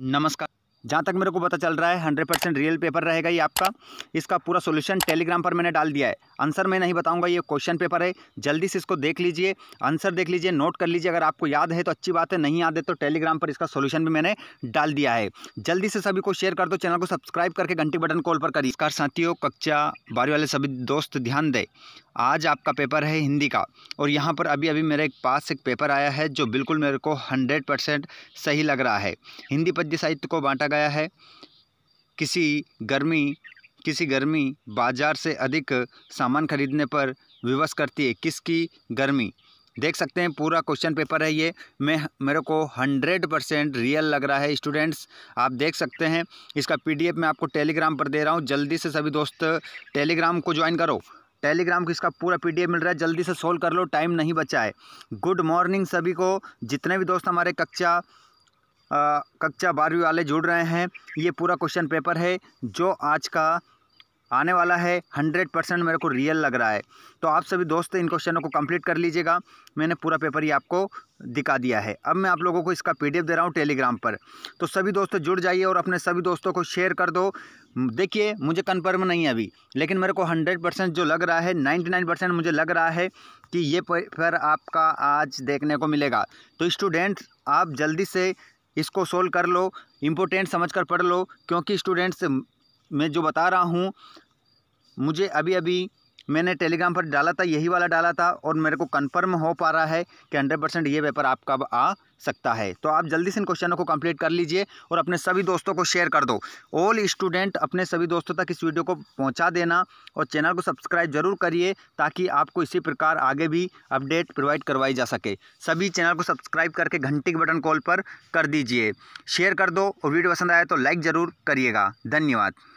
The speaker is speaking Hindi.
नमस्कार जहाँ तक मेरे को पता चल रहा है हंड्रेड परसेंट रियल पेपर रहेगा ये आपका इसका पूरा सोल्यूशन टेलीग्राम पर मैंने डाल दिया है आंसर मैं नहीं बताऊंगा ये क्वेश्चन पेपर है जल्दी से इसको देख लीजिए आंसर देख लीजिए नोट कर लीजिए अगर आपको याद है तो अच्छी बात है नहीं याद है तो टेलीग्राम पर इसका सोल्यूशन भी मैंने डाल दिया है जल्दी से सभी को शेयर कर दो चैनल को सब्सक्राइब करके घंटी बटन कॉल पर करिए साथियों कक्षा बारी वाले सभी दोस्त ध्यान दें आज आपका पेपर है हिंदी का और यहाँ पर अभी अभी मेरे पास एक पेपर आया है जो बिल्कुल मेरे को हंड्रेड परसेंट सही लग रहा है हिंदी पद्य साहित्य को बांटा गया है किसी गर्मी किसी गर्मी बाजार से अधिक सामान खरीदने पर विवश करती है किसकी गर्मी देख सकते हैं पूरा क्वेश्चन पेपर है ये मैं मेरे को हंड्रेड परसेंट रियल लग रहा है स्टूडेंट्स आप देख सकते हैं इसका पीडीएफ मैं आपको टेलीग्राम पर दे रहा हूँ जल्दी से सभी दोस्त टेलीग्राम को ज्वाइन करो टेलीग्राम को इसका पूरा पीडीएफ मिल रहा है जल्दी से सोल्व कर लो टाइम नहीं बचा है गुड मॉर्निंग सभी को जितने भी दोस्त हमारे कक्षा कक्षा बारहवीं वाले जुड़ रहे हैं ये पूरा क्वेश्चन पेपर है जो आज का आने वाला है हंड्रेड परसेंट मेरे को रियल लग रहा है तो आप सभी दोस्त इन क्वेश्चनों को कंप्लीट कर लीजिएगा मैंने पूरा पेपर ही आपको दिखा दिया है अब मैं आप लोगों को इसका पीडीएफ दे रहा हूँ टेलीग्राम पर तो सभी दोस्त जुड़ जाइए और अपने सभी दोस्तों को शेयर कर दो देखिए मुझे कन्फर्म नहीं है अभी लेकिन मेरे को हंड्रेड परसेंट जो लग रहा है नाइन्टी नाइन परसेंट मुझे लग रहा है कि ये पेपर आपका आज देखने को मिलेगा तो स्टूडेंट आप जल्दी से इसको सोल्व कर लो इम्पोर्टेंट समझ कर पढ़ लो क्योंकि स्टूडेंट्स मैं जो बता रहा हूँ मुझे अभी अभी मैंने टेलीग्राम पर डाला था यही वाला डाला था और मेरे को कंफर्म हो पा रहा है कि हंड्रेड परसेंट ये पेपर आपका आ सकता है तो आप जल्दी से इन क्वेश्चनों को कंप्लीट कर लीजिए और अपने सभी दोस्तों को शेयर कर दो ऑल स्टूडेंट अपने सभी दोस्तों तक इस वीडियो को पहुंचा देना और चैनल को सब्सक्राइब जरूर करिए ताकि आपको इसी प्रकार आगे भी अपडेट प्रोवाइड करवाई जा सके सभी चैनल को सब्सक्राइब करके घंटे के बटन कॉल पर कर दीजिए शेयर कर दो और वीडियो पसंद आए तो लाइक ज़रूर करिएगा धन्यवाद